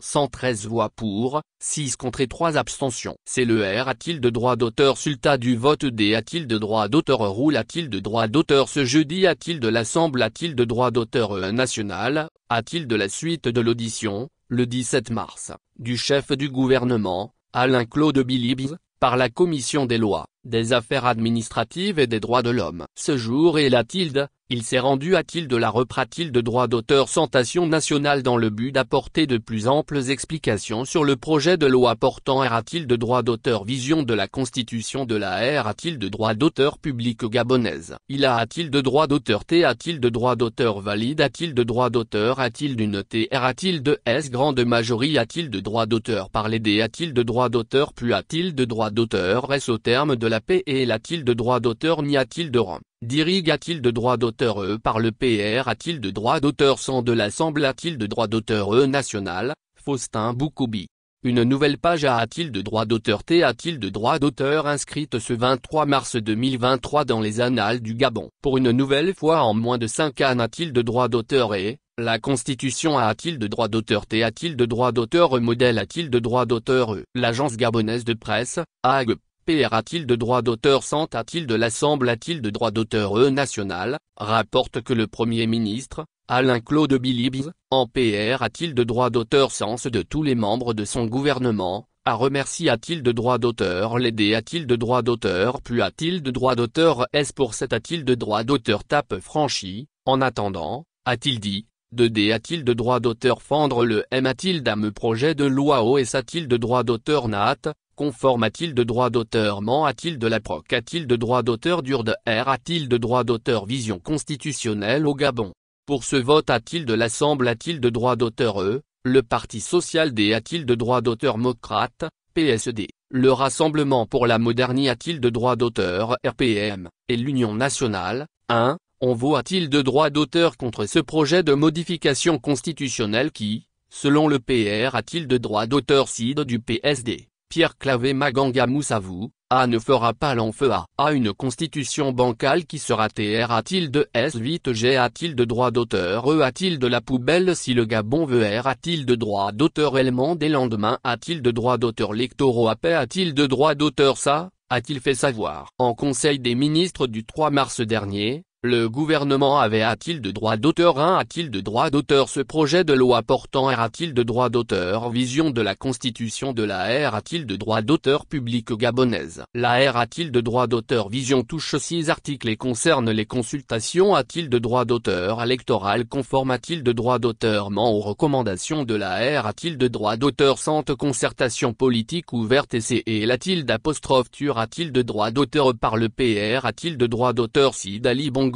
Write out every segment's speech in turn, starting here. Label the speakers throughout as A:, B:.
A: 113 voix pour, 6 contre et 3 abstentions. C'est le R a-t-il de droit d'auteur Sultat du vote D a-t-il de droit d'auteur Roule a-t-il de droit d'auteur Ce jeudi a-t-il de l'assemblée a-t-il de droit d'auteur un euh, national A-t-il de la suite de l'audition, le 17 mars, du chef du gouvernement, Alain Claude Billibes par la Commission des lois, des affaires administratives et des droits de l'homme Ce jour et la tilde, il s'est rendu à de la a-t-il de droit d'auteur Sentation nationale dans le but d'apporter de plus amples explications sur le projet de loi portant R il de droit d'auteur vision de la constitution de la R a-t-il de droit d'auteur public gabonaise. Il a il de droit d'auteur T a-t-il de droit d'auteur valide A-t-il de droit d'auteur à il d'une T R il de S grande majorité il de droit d'auteur par les D il de droit d'auteur plus il de droit d'auteur S au terme de la paix et il de droit d'auteur ni il de rang. Dirigue a-t-il de droit d'auteur E par le PR A-t-il de droit d'auteur sans de l'Assemblée A-t-il de droit d'auteur E national Faustin Boukoubi. Une nouvelle page A t il de droit d'auteur T a-t-il de droit d'auteur inscrite ce 23 mars 2023 dans les annales du Gabon Pour une nouvelle fois en moins de 5 ans a-t-il de droit d'auteur et la Constitution a-t-il de droit d'auteur T a-t-il de droit d'auteur Modèle a-t-il de droit d'auteur E L'agence gabonaise de presse, AGP PR a-t-il de droit d'auteur sans a-t-il de l'Assemble a-t-il de droit d'auteur E national, rapporte que le Premier ministre, Alain-Claude Bilibis, en PR a-t-il de droit d'auteur sens de tous les membres de son gouvernement, a remercié a-t-il de droit d'auteur l'aider a-t-il de droit d'auteur puis a-t-il de droit d'auteur S pour cet a-t-il de droit d'auteur tape franchi, en attendant, a-t-il dit, 2D a-t-il de droit d'auteur fendre le M a-t-il d'âme projet de loi OS a-t-il de droit d'auteur NAT, conforme a-t-il de droit d'auteur ment a-t-il de la proc a-t-il de droit d'auteur dur de R a-t-il de droit d'auteur vision constitutionnelle au Gabon Pour ce vote a-t-il de l'Assemblée a-t-il de droit d'auteur E Le Parti social D a-t-il de droit d'auteur mocrate PSD Le Rassemblement pour la modernie a-t-il de droit d'auteur RPM Et l'Union nationale 1. On t il de droit d'auteur contre ce projet de modification constitutionnelle qui, selon le PR a-t-il de droit d'auteur CID du PSD Pierre Clavé Maganga Moussavou, A ne fera pas l'enfeu à A une constitution bancale qui sera TR a-t-il de s vite G a-t-il de droit d'auteur E a-t-il de la poubelle si le Gabon veut R a-t-il de droit d'auteur Ellement et lendemain a-t-il de droit d'auteur Lectoro AP a-t-il de droit d'auteur ça a-t-il fait savoir En Conseil des ministres du 3 mars dernier, le gouvernement avait a-t-il de droit d'auteur 1 A-t-il de droit d'auteur Ce projet de loi portant R a-t-il de droit d'auteur Vision de la constitution de la R a-t-il de droit d'auteur public gabonaise La R a-t-il de droit d'auteur Vision touche six articles et concerne les consultations A-t-il de droit d'auteur électoral conforme A-t-il de droit d'auteur ment aux recommandations de la R a-t-il de droit d'auteur Sans concertation politique ouverte et c'est et a-t-il d'apostrophe a-t-il de droit d'auteur par le PR a-t-il de droit d'auteur Si Dali Bon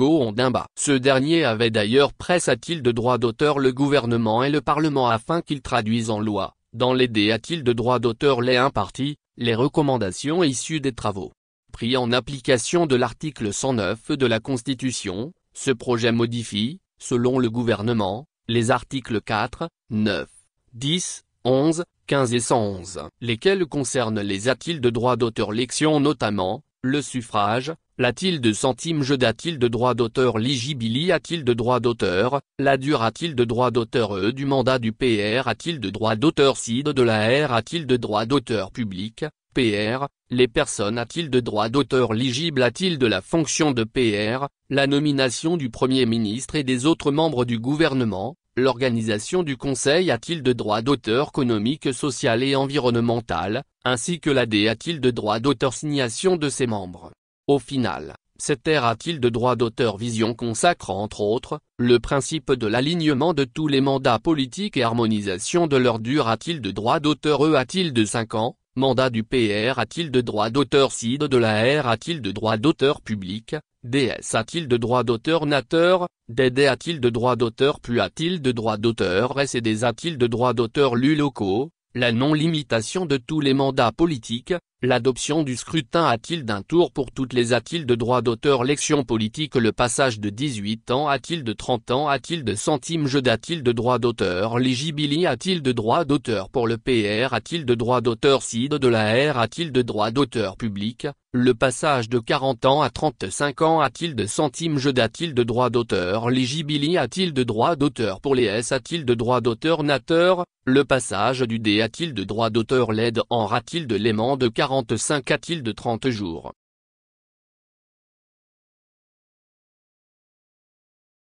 A: ce dernier avait d'ailleurs pressé-t-il de droit d'auteur le gouvernement et le Parlement afin qu'ils traduisent en loi, dans l'idée à t il de droit d'auteur les impartis, les recommandations issues des travaux. Pris en application de l'article 109 de la Constitution, ce projet modifie, selon le gouvernement, les articles 4, 9, 10, 11, 15 et 111, lesquels concernent les a t de droit d'auteur l'action notamment, le suffrage, la t il de centime je da t il de droit d'auteur ligibili a t il de droit d'auteur, la dure a t il de droit d'auteur e du mandat du PR a t il de droit d'auteur cide de la R a t il de droit d'auteur public, PR, les personnes a t il de droit d'auteur ligible a t il de la fonction de PR, la nomination du Premier ministre et des autres membres du gouvernement, L'organisation du Conseil a-t-il de droits d'auteur économique, social et environnemental, ainsi que l'AD a-t-il de droits d'auteur signation de ses membres Au final, cette R a-t-il de droits d'auteur vision consacre entre autres, le principe de l'alignement de tous les mandats politiques et harmonisation de leur dur a-t-il de droits d'auteur E a-t-il de 5 ans Mandat du PR a-t-il de droit d'auteur CID de la R a-t-il de droit d'auteur public DS a-t-il de droit d'auteur nateur DD a-t-il de droit d'auteur pu a-t-il de droit d'auteur SEDs a-t-il de droit d'auteur LU locaux La non-limitation de tous les mandats politiques, L'adoption du scrutin a-t-il d'un tour pour toutes les a-t-il de droit d'auteur Lection politique Le passage de 18 ans a-t-il de 30 ans a-t-il de centimes Je da t il de droit d'auteur Ligibili a-t-il de droit d'auteur pour le PR a-t-il de droit d'auteur CID de la R a-t-il de droit d'auteur public Le passage de 40 ans à 35 ans a-t-il de centimes Je da t il de droit d'auteur Ligibili a-t-il de droit d'auteur pour les S a-t-il de droit d'auteur Nateur Le passage du D a-t-il de droit d'auteur L'aide en a-t-il de l'aimant de 40 35 a-t-il de 30 jours